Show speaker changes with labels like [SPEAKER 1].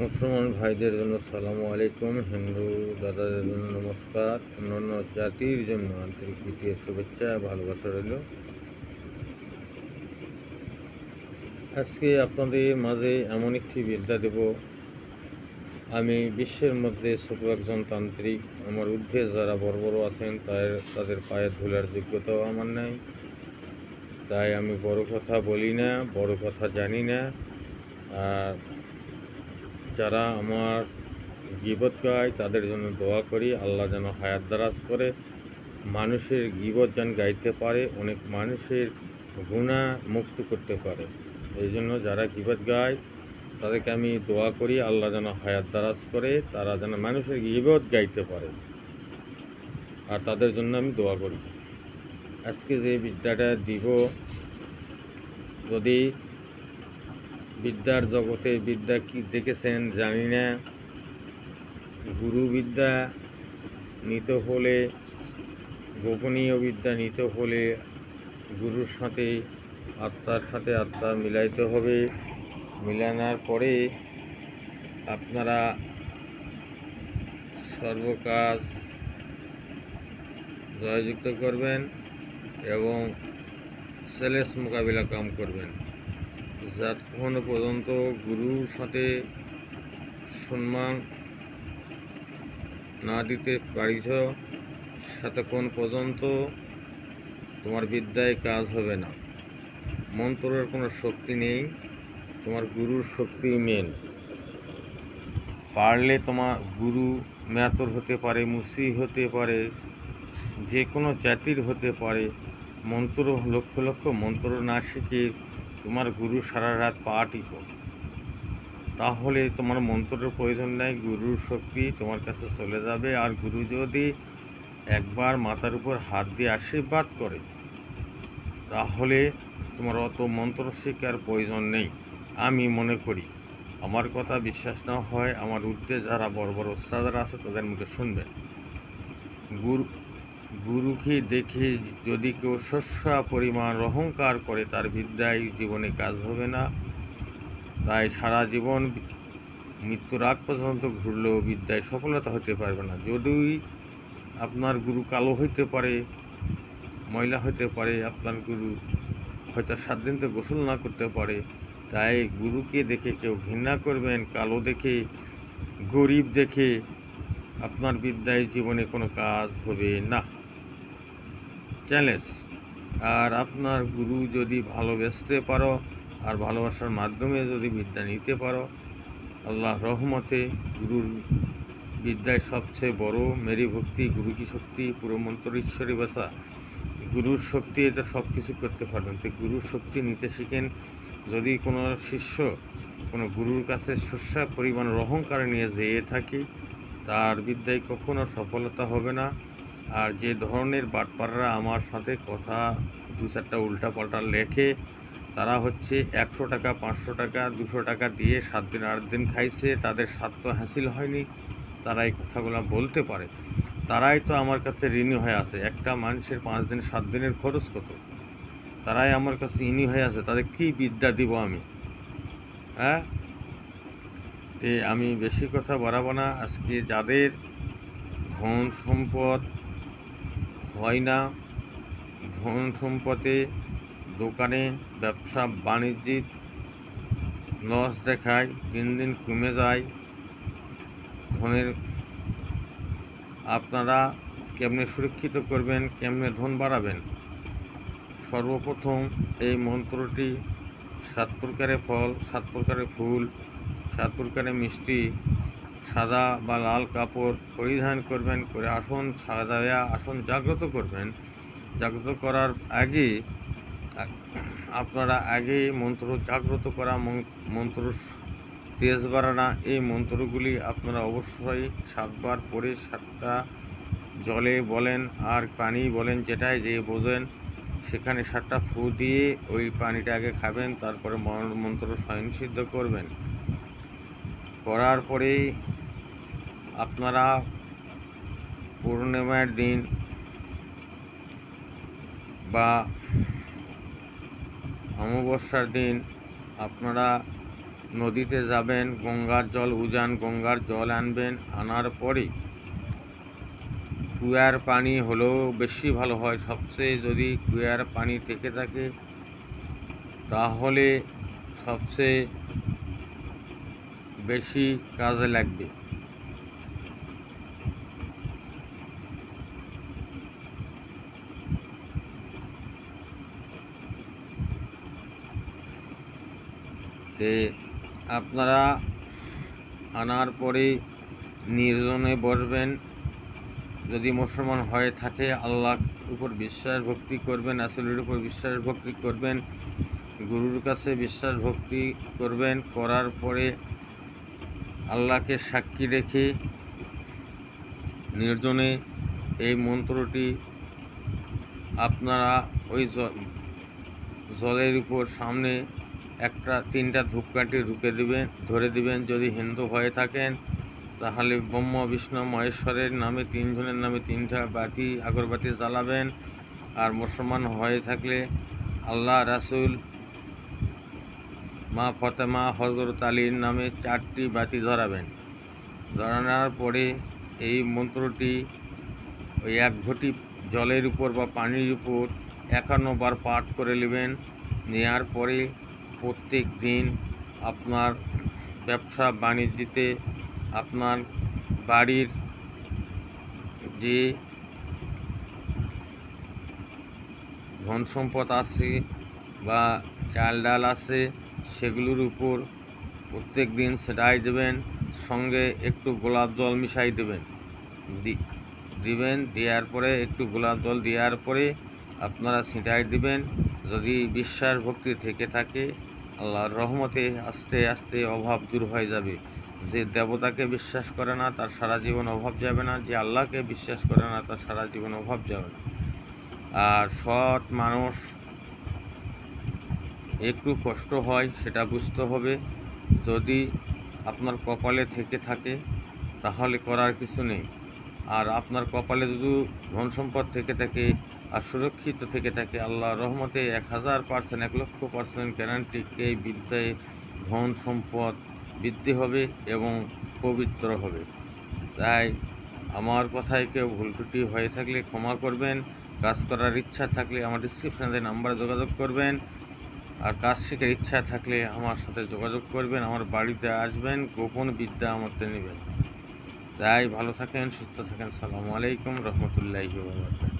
[SPEAKER 1] মুসলমান ভাইদের জন্য সালাম আলাইকুম হিন্দু দাদাদের জন্য নমস্কার অন্যান্য জাতির জন্য আন্তরিক প্রীতির শুভেচ্ছা ভালোবাসা রইল আজকে আপনাদের মাঝে এমন একটি বিদ্যা দেব আমি বিশ্বের মধ্যে ছোট একজন তান্ত্রিক আমার ঊর্ধ্বে যারা বড় আছেন তাই তাদের পায়ে ধুলার যোগ্যতাও আমার নাই তাই আমি বড় কথা বলি না বড় কথা জানি না আর যারা আমার গিবত গায় তাদের জন্য দোয়া করি আল্লাহ যেন হায়াত দারাজ করে মানুষের গিবত যেন গাইতে পারে অনেক মানুষের গুণা মুক্ত করতে পারে এই জন্য যারা গিবত গায় তাদেরকে আমি দোয়া করি আল্লাহ যেন হায়াত দারাজ করে তারা যেন মানুষের গিবত গাইতে পারে আর তাদের জন্য আমি দোয়া করি আজকে যে বিদ্যাটা দিব যদি বিদ্যার জগতে বিদ্যা কি দেখেছেন জানি না গুরুবিদ্যা নিত হলে গোপনীয় বিদ্যা নিত হলে গুরুর সাথে আত্মার সাথে আত্মা মিলাইতে হবে মিলানার পরে আপনারা সর্বকাজ জয়যুক্ত করবেন এবং সেলেস মোকাবিলা কাম করবেন যতক্ষণ পর্যন্ত গুরুর সাথে সম্মান না দিতে পারিছ সতক্ষণ পর্যন্ত তোমার বিদ্যায় কাজ হবে না মন্ত্রের কোনো শক্তি নেই তোমার গুরুর শক্তি মেন পারলে তোমার গুরু মেতর হতে পারে মুসি হতে পারে যে কোনো জাতির হতে পারে মন্ত্র লক্ষ লক্ষ মন্ত্র না শিখে তোমার গুরু সারা রাত পা টিপো তাহলে তোমার মন্ত্রের প্রয়োজন নাই গুরুর শক্তি তোমার কাছে চলে যাবে আর গুরু যদি একবার মাথার উপর হাত দিয়ে আশীর্বাদ করে তাহলে তোমার অত মন্ত্র শিক্ষার প্রয়োজন নেই আমি মনে করি আমার কথা বিশ্বাস না হয় আমার উর্ধে যারা বড় বড় ওস্তাদারা আছে তাদের মুখে শুনবে গুরু গুরুকে দেখে যদি কেউ সস্যা পরিমাণ অহংকার করে তার বিদ্যায় জীবনে কাজ হবে না তাই সারা জীবন মৃত্যুর আগ পর্যন্ত ঘুরলেও বিদ্যায় সফলতা হতে পারবে না যদি আপনার গুরু কালো হইতে পারে ময়লা হইতে পারে আপনার গুরু হয়তো সাত দিন তো গোসল না করতে পারে তাই গুরুকে দেখে কেউ ঘৃণা করবেন কালো দেখে গরিব দেখে আপনার বিদ্যায় জীবনে কোনো কাজ হবে না চ্যালেঞ্জ আর আপনার গুরু যদি ভালোবাসতে পারো আর ভালোবাসার মাধ্যমে যদি বিদ্যা নিতে পারো আল্লাহ রহমতে গুরুর বিদ্যায় সবচেয়ে বড় মেরি ভক্তি গুরু কি শক্তি পুরো মন্ত্র ঈশ্বরী বাসা গুরুর শক্তি এটা সব কিছু করতে পারবেন তো গুরুর শক্তি নিতে শিখেন যদি কোনো শিষ্য কোনো গুরুর কাছে শস্যা পরিমাণ অহংকার নিয়ে যেয়ে থাকে তার বিদ্যায় কখনো সফলতা হবে না আর যে ধরনের বাটপাররা আমার সাথে কথা দু চারটা উল্টাপাল্টা লেখে তারা হচ্ছে একশো টাকা পাঁচশো টাকা দুশো টাকা দিয়ে সাত দিন আট দিন খাইছে তাদের স্বার্থ হাসিল হয়নি তারা এই কথাগুলো বলতে পারে তারাই তো আমার কাছে ঋণী হয়ে আছে একটা মানুষের পাঁচ দিন সাত দিনের খরচ কত তারাই আমার কাছে ঋণী হয়ে আছে তাদের কি বিদ্যা দিব আমি হ্যাঁ আমি বেশি কথা বাড়াবো না আজকে যাদের ধন সম্পদ হয় না ধন সম্পদে দোকানে ব্যবসা বাণিজ্যিক লস দেখায় দিন দিন কমে যায় ধনের আপনারা কেমনে সুরক্ষিত করবেন কেমনে ধন বাড়াবেন সর্বপ্রথম এই মন্ত্রটি সাত প্রকারের ফল সাত প্রকারের ফুল সাত প্রকারের মিষ্টি সাদা বা লাল কাপড় পরিধান করবেন করে আসন সাদা আসন জাগ্রত করবেন জাগ্রত করার আগে আপনারা আগে মন্ত্র জাগ্রত করা মন্ত্র তেজ বাড়ানা এই মন্ত্রগুলি আপনারা অবশ্যই সাতবার পরে সাতটা জলে বলেন আর পানি বলেন যেটাই যে বোঝেন সেখানে সাতটা ফু দিয়ে ওই পানিটা আগে খাবেন তারপরে মন্ত্র স্বয়ংসিদ্ধ করবেন করার পরেই আপনারা পূর্ণিমার দিন বা অমাবস্যার দিন আপনারা নদীতে যাবেন গঙ্গার জল উজান গঙ্গার জল আনবেন আনার পরে কুয়ার পানি হলেও বেশি ভালো হয় সবচেয়ে যদি কুয়ার পানি থেকে থাকে তাহলে সবচেয়ে বেশি কাজে লাগবে তে আপনারা আনার পরে নির্জনে বসবেন যদি মুসলমান হয়ে থাকে আল্লাহ উপর বিশ্বাস ভক্তি করবেন আসলের উপর বিশ্বাস ভক্তি করবেন গুরুর কাছে বিশ্বাস ভক্তি করবেন করার পরে আল্লাহকে সাক্ষী রেখে নির্জনে এই মন্ত্রটি আপনারা ওই জলের উপর সামনে একটা তিনটা ধূপকাঠি ঢুকে দিবেন ধরে দিবেন যদি হিন্দু হয়ে থাকেন তাহলে ব্রহ্ম বিষ্ণু মহেশ্বরের নামে তিনজনের নামে তিনটা বাতি আগরবাতি জ্বালাবেন আর মুসলমান হয়ে থাকলে আল্লাহ রাসুল মা ফতেমা হজরত আলীর নামে চারটি বাতি ধরাবেন ধরানোর পরে এই মন্ত্রটি ওই এক ঘটি জলের উপর বা পানির উপর একান্নবার পাঠ করে নেবেন নেওয়ার পরে প্রত্যেক দিন আপনার ব্যবসা বাণিজ্যতে আপনার বাড়ির যে ধন সম্পদ আছে বা চাল ডাল আসে সেগুলোর উপর প্রত্যেক দিন সেটাই দেবেন সঙ্গে একটু গোলাপ জল মিশাই দেবেন দিবেন দেওয়ার পরে একটু গোলাপ জল দেওয়ার পরে আপনারা ছিটাই দিবেন যদি বিশ্বাস ভক্তি থেকে থাকে আল্লাহর রহমতে আস্তে আস্তে অভাব দূর হয়ে যাবে যে দেবতাকে বিশ্বাস করে না তার সারা জীবন অভাব যাবে না যে আল্লাহকে বিশ্বাস করে না তার সারা জীবন অভাব যাবে না আর সৎ মানুষ একটু কষ্ট হয় সেটা বুঝতে হবে যদি আপনার কপালে থেকে থাকে তাহলে করার কিছু নেই আর আপনার কপালে যদি ধন সম্পদ থেকে থাকে আর সুরক্ষিত থেকে থাকে আল্লাহ রহমতে এক হাজার পার্সেন্ট এক লক্ষ পার্সেন্ট এই বিদ্যায় ধন সম্পদ বৃদ্ধি হবে এবং পবিত্র হবে তাই আমার কথায় কেউ ভুল ত্রুটি হয়ে থাকলে ক্ষমা করবেন কাজ করার ইচ্ছা থাকলে আমার ডিসক্রিপশানে নাম্বারে যোগাযোগ করবেন আর কাজ শেখার ইচ্ছা থাকলে আমার সাথে যোগাযোগ করবেন আমার বাড়িতে আসবেন গোপন বিদ্যা আমাদের নেবেন তাই ভালো থাকেন সুস্থ থাকেন সালামু আলাইকুম রহমতুল্লাহি